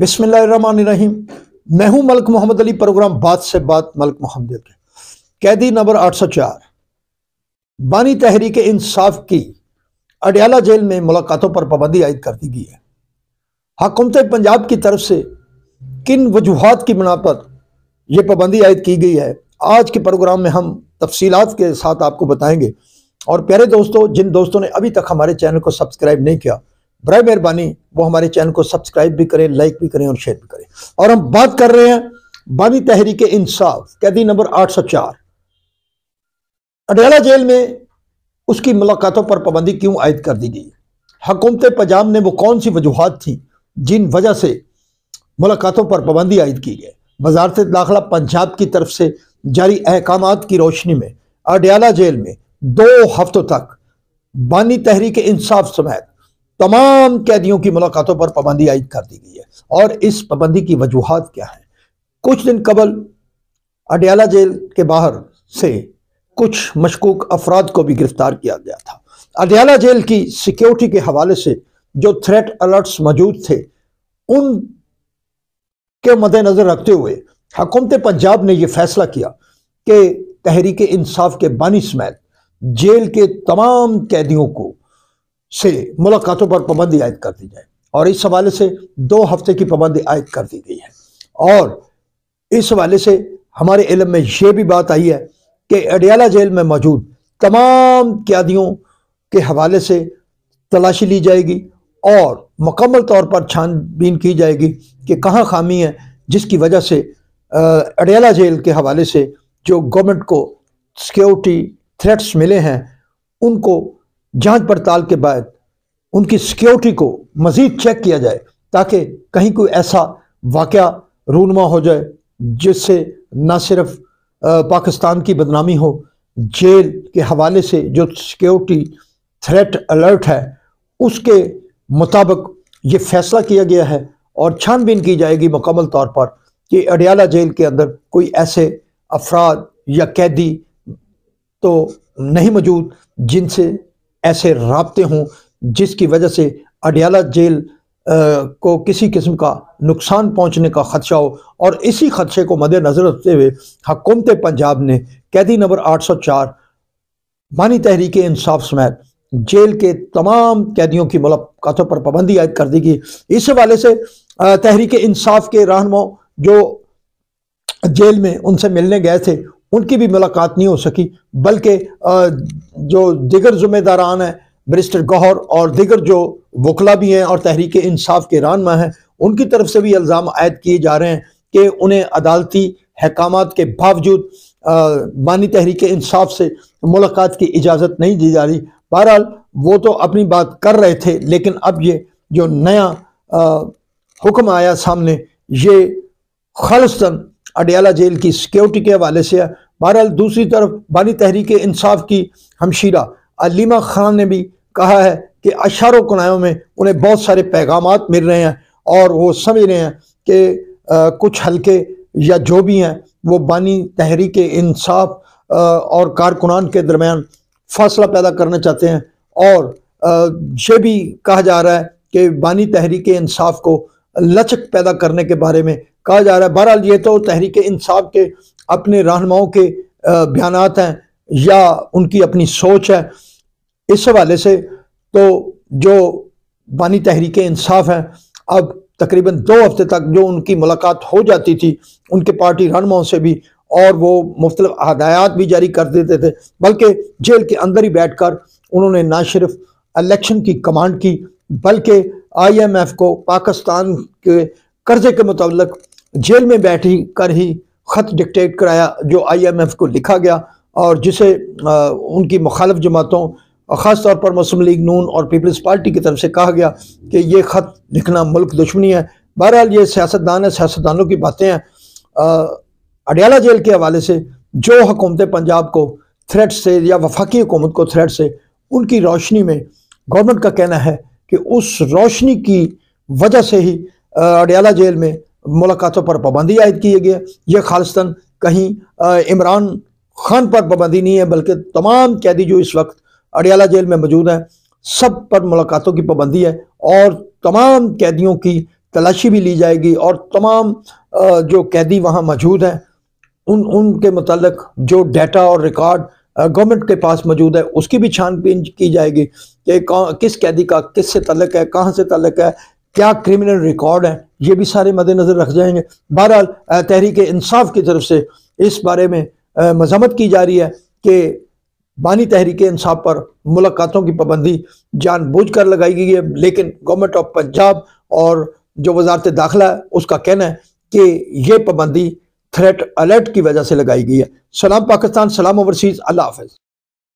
बिसमीम मैं हूं मलक मोहम्मद अली प्रोग्राम बात से बात मलक मोहम्मद कैदी नंबर 804 बानी तहरीक इंसाफ की अडयाला जेल में मुलाकातों पर पाबंदी आयद कर दी गई है हकूमत पंजाब की तरफ से किन वजूहत की बिना पर यह पाबंदी आयद की गई है आज के प्रोग्राम में हम तफसीलात के साथ आपको बताएंगे और प्यारे दोस्तों जिन दोस्तों ने अभी तक हमारे चैनल को सब्सक्राइब नहीं किया बर मेहरबानी वो हमारे चैनल को सब्सक्राइब भी करें लाइक भी करें और शेयर भी करें और हम बात कर रहे हैं बानी तहरीक इंसाफ कैदी नंबर 804 अडयाला जेल में उसकी मुलाकातों पर पाबंदी क्यों आयद कर दी गई हकूमत पजाम ने वो कौन सी वजूहत थी जिन वजह से मुलाकातों पर पाबंदी आयद की गई वजारत दाखिला पंजाब की तरफ से जारी अहकाम की रोशनी में अडयाला जेल में दो हफ्तों तक बानी तहरीक इंसाफ समेत तमाम कैदियों की मुलाकातों पर पाबंदी आयद कर दी गई है और इस पाबंदी की वजूहत क्या है कुछ दिन कबल अडयाला जेल के बाहर से कुछ मशकूक अफराद को भी गिरफ्तार किया गया था अडयाला जेल की सिक्योरिटी के हवाले से जो थ्रेट अलर्ट्स मौजूद थे उन के मद्देनज़र रखते हुए हकूमत पंजाब ने यह फैसला किया कि तहरीक इंसाफ के बानी समेत जेल के तमाम कैदियों को से मुलाकातों पर पाबंदी आयद कर दी जाए और इस हवाले से दो हफ्ते की पाबंदी आयद कर दी गई है और इस हवाले से हमारे इलम में यह भी बात आई है कि अडियाला जेल में मौजूद तमाम कैदियों के हवाले से तलाशी ली जाएगी और मुकम्मल तौर पर छानबीन की जाएगी कि कहाँ खामी है जिसकी वजह से अडियाला जेल के हवाले से जो गवर्नमेंट को सिक्योरिटी थ्रेट्स मिले हैं उनको जांच पड़ताल के बाद उनकी सिक्योरिटी को मज़ीद चेक किया जाए ताकि कहीं कोई ऐसा वाक़ रूनमा हो जाए जिससे न सिर्फ पाकिस्तान की बदनामी हो जेल के हवाले से जो सिक्योरिटी थ्रेट अलर्ट है उसके मुताबिक ये फैसला किया गया है और छानबीन की जाएगी मुकम्मल तौर पर कि अडियाला जेल के अंदर कोई ऐसे अफराद या कैदी तो नहीं मौजूद जिनसे ऐसे रबते हों जिसकी वजह से अडियाला जेल को किसी किस्म का नुकसान पहुंचने का खदशा हो और इसी खदशे को मद्देनज़र रखते हुए हकूमत पंजाब ने कैदी नंबर आठ सौ चार मानी तहरीक इंसाफ समेत जेल के तमाम कैदियों की मुलाकातों पर पाबंदी आयद कर दी गई इस हवाले से तहरीक इंसाफ के रहनुमा जो जेल में उनसे मिलने गए थे उनकी भी मुलाकात नहीं हो सकी बल्कि जो दिगर जुम्मेदारान हैं बरिस्टर गौहर और दिगर जो वकला भी हैं और तहरीक इंसाफ के रानमा हैं उनकी तरफ से भी इल्ज़ाम आयद किए जा रहे हैं कि उन्हें अदालती अहकाम के बावजूद बानी तहरीक इंसाफ से मुलाकात की इजाज़त नहीं दी जा रही बहरहाल वो तो अपनी बात कर रहे थे लेकिन अब ये जो नया हुक्म आया सामने ये खालसन अडयाला जेल की सिक्योरिटी के हवाले से है बहरहाल दूसरी तरफ बानी तहरीक इंसाफ की हमशीरा अलीमा खान ने भी कहा है कि अशारों कनायों में उन्हें बहुत सारे पैगाम मिल रहे हैं और वो समझ रहे हैं कि कुछ हल्के या जो भी हैं वो बानी तहरीक इंसाफ और कारकुनान के दरमियान फासला पैदा करना चाहते हैं और ये भी कहा जा रहा है कि बानी तहरीक इंसाफ को लचक पैदा करने के बारे में कहा जा रहा है बहरहाल ये तो तहरीक इंसाफ के अपने रहनुमाओं के बयान हैं या उनकी अपनी सोच है इस हवाले से तो जो बानी तहरीक इंसाफ है अब तकरीबन दो हफ्ते तक जो उनकी मुलाकात हो जाती थी उनके पार्टी रहनुमाओं से भी और वो मुख्तलिफ हदायत भी जारी कर देते थे बल्कि जेल के अंदर ही बैठ कर उन्होंने ना सिर्फ इलेक्शन की कमांड की बल्कि आईएमएफ को पाकिस्तान के कर्जे के मतलब जेल में बैठी कर ही ख़त डिक्टेट कराया जो आईएमएफ को लिखा गया और जिसे आ, उनकी मुखालफ जमातों ख़ास तौर पर मुस्लिम लीग नून और पीपल्स पार्टी की तरफ से कहा गया कि ये ख़त लिखना मुल्क दुश्मनी है बहरहाल ये सियासतदान है सियासतदानों की बातें हैं अडयाला जेल के हवाले से जो हुकूमत पंजाब को थ्रेट से या वफाकी हुकूमत को थ्रेट से उनकी रोशनी में गवर्नमेंट का कहना है कि उस रोशनी की वजह से ही अडयाला जेल में मुलाकातों पर पाबंदी आयद की गए है यह खालिस्तान कहीं इमरान खान पर पाबंदी नहीं है बल्कि तमाम कैदी जो इस वक्त अडयाला जेल में मौजूद हैं सब पर मुलाकातों की पाबंदी है और तमाम कैदियों की तलाशी भी ली जाएगी और तमाम जो कैदी वहाँ मौजूद हैं उन उनके मतलब जो डाटा और रिकॉर्ड गवर्नमेंट के पास मौजूद है उसकी भी छानबीन की जाएगी कि किस कैदी का किस से तलक है कहाँ से तलक है क्या क्रिमिनल रिकॉर्ड है ये भी सारे मद्देनज़र रख जाएंगे बहरहाल तहरीक इंसाफ की तरफ से इस बारे में मजम्मत की जा रही है कि बानी तहरीक इंसाफ पर मुलाकातों की पाबंदी कर लगाई गई है लेकिन गवर्नमेंट ऑफ पंजाब और जो वजारत दाखिला है उसका कहना है कि ये पाबंदी थ्रेट अलर्ट की वजह से लगाई गई है सलाम पाकिस्तान सलाम ओवरसीज़ अल्लाह हाफिज